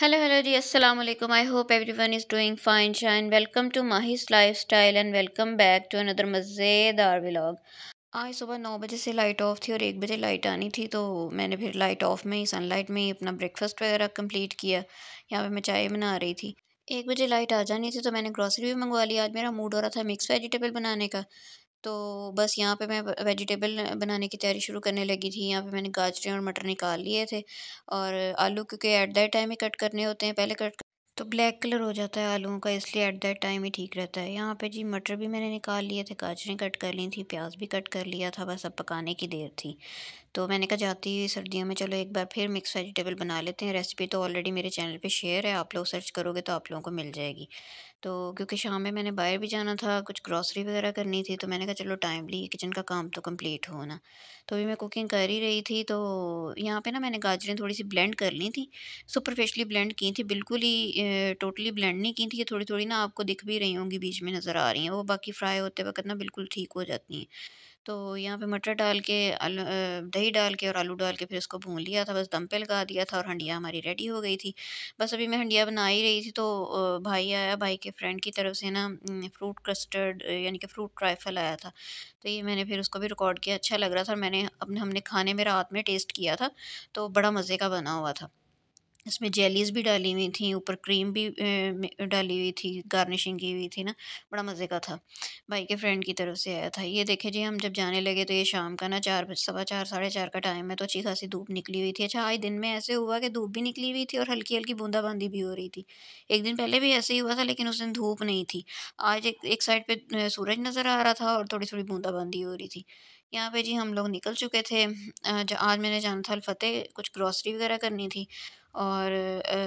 hello hello जी अस्सलाम वालेकुम I hope everyone is doing fine shine welcome to Mahi's lifestyle and welcome back to another मज़ेदार vlog आज सुबह नौ बजे से लाइट ऑफ थी और एक बजे लाइट आनी थी तो मैंने फिर लाइट ऑफ में ही सनलाइट में ही अपना ब्रेकफास्ट वगैरह कंप्लीट किया यहाँ पे मैं चाय बना रही थी एक बजे लाइट आ जानी थी तो मैंने ग्रॉसरी भी मंगवा ली आज मेरा मूड हो रहा था मिक्स वेजिटेबल बनाने का तो बस यहाँ पे मैं वेजिटेबल बनाने की तैयारी शुरू करने लगी थी यहाँ पे मैंने गाजरें और मटर निकाल लिए थे और आलू क्योंकि ऐट दैट टाइम ही कट करने होते हैं पहले कट तो ब्लैक कलर हो जाता है आलूओं का इसलिए एट दैट टाइम ही ठीक रहता है यहाँ पे जी मटर भी मैंने निकाल लिए थे गाजरें कट कर ली थी प्याज भी कट कर लिया था बस अब पकाने की देर थी तो मैंने कहा जाती हुई सर्दियों में चलो एक बार फिर मिक्स वेजिटेबल बना लेते हैं रेसिपी तो ऑलरेडी मेरे चैनल पे शेयर है आप लोग सर्च करोगे तो आप लोगों को मिल जाएगी तो क्योंकि शाम में मैंने बाहर भी जाना था कुछ ग्रॉसरी वगैरह करनी थी तो मैंने कहा चलो टाइमली किचन का काम तो कंप्लीट हो ना तो अभी मैं कुकिंग कर ही रही थी तो यहाँ पे ना मैंने गाजरें थोड़ी सी ब्लेंड कर ली थी सुपरफेशली ब्लेंड की थी बिल्कुल ही टोटली ब्लेंड नहीं की थी ये थोड़ी थोड़ी ना आपको दिख भी रही होंगी बीच में नज़र आ रही हैं वो बाकी फ्राई होते वक्त ना बिल्कुल ठीक हो जाती हैं तो यहाँ पे मटर डाल के आलू दही डाल के और आलू डाल के फिर इसको भून लिया था बस दम पे लगा दिया था और हंडिया हमारी रेडी हो गई थी बस अभी मैं हंडिया बना ही रही थी तो भाई आया भाई के फ्रेंड की तरफ से ना फ्रूट कस्टर्ड यानी कि फ्रूट ट्राइफल आया था तो ये मैंने फिर उसको भी रिकॉर्ड किया अच्छा लग रहा था मैंने अपने हमने खाने में रात में टेस्ट किया था तो बड़ा मज़े का बना हुआ था इसमें जेलीज़ भी डाली हुई थी ऊपर क्रीम भी डाली हुई थी गार्निशिंग की हुई थी ना बड़ा मज़े का था भाई के फ्रेंड की तरफ से आया था ये देखे जी हम जब जाने लगे तो ये शाम का ना चार सवा चार साढ़े चार का टाइम है तो अच्छी खासी धूप निकली हुई थी अच्छा आज दिन में ऐसे हुआ कि धूप भी निकली हुई थी और हल्की हल्की बूंदाबांदी भी हो रही थी एक दिन पहले भी ऐसे ही हुआ था लेकिन उस दिन धूप नहीं थी आज एक, एक साइड पर सूरज नज़र आ रहा था और थोड़ी थोड़ी बूंदाबांदी हो रही थी यहाँ पे जी हम लोग निकल चुके थे आज मैंने जाना था अलफतेह कुछ ग्रॉसरी वगैरह करनी थी और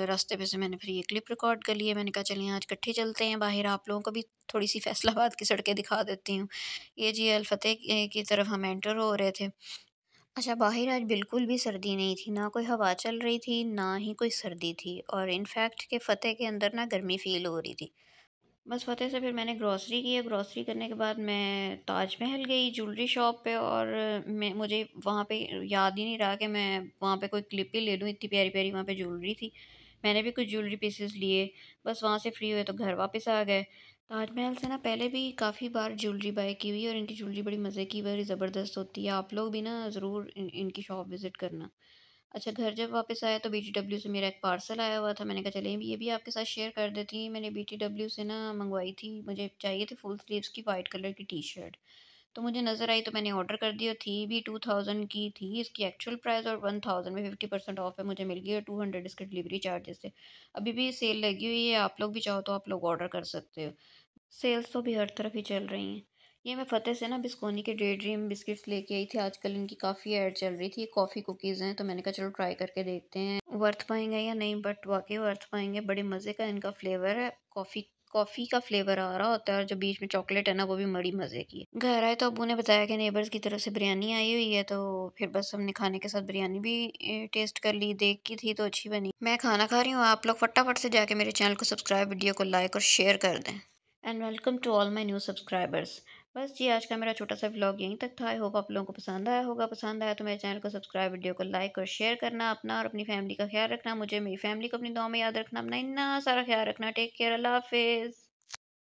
रास्ते पे से मैंने फिर ये क्लिप रिकॉर्ड कर लिए मैंने कहा चलिए आज इकट्ठे चलते हैं बाहर आप लोगों को भी थोड़ी सी फैसलाबाद की सड़कें दिखा देती हूँ ये जी अलफतेह की तरफ हम एंटर हो रहे थे अच्छा बाहर आज बिल्कुल भी सर्दी नहीं थी ना कोई हवा चल रही थी ना ही कोई सर्दी थी और इनफैक्ट के फ़तेह के अंदर ना गर्मी फ़ील हो रही थी बस फतेह से फिर मैंने ग्रॉसरी की है ग्रॉसरी करने के बाद मैं ताजमहल गई ज्वेलरी शॉप पे और मैं मुझे वहाँ पे याद ही नहीं रहा कि मैं वहाँ पे कोई क्लिप ही ले लूँ इतनी प्यारी प्यारी वहाँ पे ज्वेलरी थी मैंने भी कुछ ज्वेलरी पीसेस लिए बस वहाँ से फ्री हुए तो घर वापस आ गए ताजमहल से ना पहले भी काफ़ी बार ज्वेलरी बाय की हुई और इनकी ज्वेलरी बड़ी मज़े की बड़ी ज़बरदस्त होती है आप लोग भी ना ज़रूर इन, इनकी शॉप विज़िट करना अच्छा घर जब वापस आया तो बी टी डब्ल्यू से मेरा एक पार्सल आया हुआ था मैंने कहा चले ये भी आपके साथ शेयर कर देती हूँ मैंने बी टी डब्ल्यू से ना मंगवाई थी मुझे चाहिए थी फुल स्लीव्स की वाइट कलर की टी शर्ट तो मुझे नज़र आई तो मैंने ऑर्डर कर दिया थी भी टू थाउजेंड की थी इसकी एक्चुअल प्राइस और वन थाउजेंड में फिफ्टी परसेंट ऑफ है मुझे मिल गई और टू हंड्रेड इसके डिलीवरी चार्जेस से अभी भी सेल लगी हुई है आप लोग भी चाहो तो आप लोग ऑर्डर कर सकते हो सेल्स तो भी हर तरफ ही चल रही हैं ये मैं फ़तेह से ना बिस्कोनी के डे ड्रीम बिस्किट्स लेके आई थी आजकल इनकी काफ़ी एड चल रही थी कॉफ़ी कुकीज़ हैं तो मैंने कहा चलो ट्राई करके देखते हैं वर्थ पाएंगे या नहीं बट वाकई वर्थ पाएंगे बड़े मज़े का इनका फ्लेवर है कॉफ़ी कॉफ़ी का फ्लेवर आ रहा होता है और जो बीच में चॉकलेट है ना वो भी बड़ी मज़े की है घर आए तो अबू ने बताया कि नेबर्स की तरफ से बिरयानी आई हुई है तो फिर बस हमने खाने के साथ बिरयानी भी टेस्ट कर ली देख की थी तो अच्छी बनी मैं खाना खा रही हूँ आप लोग फटाफट से जाके मेरे चैनल को सब्सक्राइब वीडियो को लाइक और शेयर कर दें and welcome to all my new subscribers बस जी आज का मेरा छोटा सा ब्लॉग यहीं तक था आई होप आप लोगों को पसंद आया होगा पसंद आया तो मेरे चैनल को सब्सक्राइब वीडियो को लाइक और शेयर करना अपना और अपनी फैमिली का ख्याल रखना मुझे मेरी फैमिली को अपनी दुआ में याद रखना अपना इन्ना सारा ख्याल रखना टेक केयर अल्लाह हाफिज़